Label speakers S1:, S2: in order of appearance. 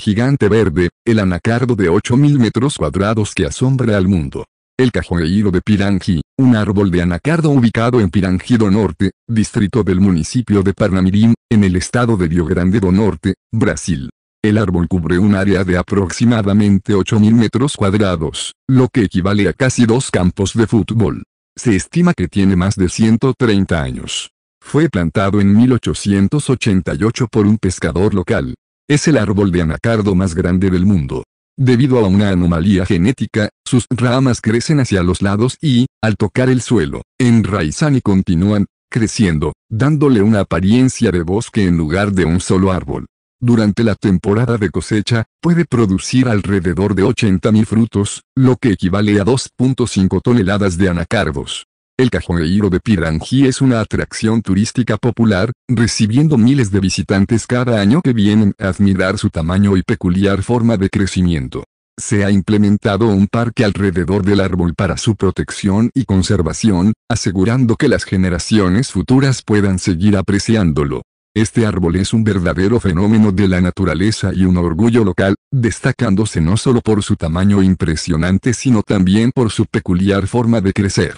S1: gigante verde, el anacardo de 8.000 metros cuadrados que asombra al mundo. El cajueiro de Pirangi, un árbol de anacardo ubicado en do Norte, distrito del municipio de Parnamirim, en el estado de Rio Grande do Norte, Brasil. El árbol cubre un área de aproximadamente 8.000 metros cuadrados, lo que equivale a casi dos campos de fútbol. Se estima que tiene más de 130 años. Fue plantado en 1888 por un pescador local, es el árbol de anacardo más grande del mundo. Debido a una anomalía genética, sus ramas crecen hacia los lados y, al tocar el suelo, enraizan y continúan, creciendo, dándole una apariencia de bosque en lugar de un solo árbol. Durante la temporada de cosecha, puede producir alrededor de 80.000 frutos, lo que equivale a 2.5 toneladas de anacardos. El cajón de Piranji es una atracción turística popular, recibiendo miles de visitantes cada año que vienen a admirar su tamaño y peculiar forma de crecimiento. Se ha implementado un parque alrededor del árbol para su protección y conservación, asegurando que las generaciones futuras puedan seguir apreciándolo. Este árbol es un verdadero fenómeno de la naturaleza y un orgullo local, destacándose no solo por su tamaño impresionante sino también por su peculiar forma de crecer.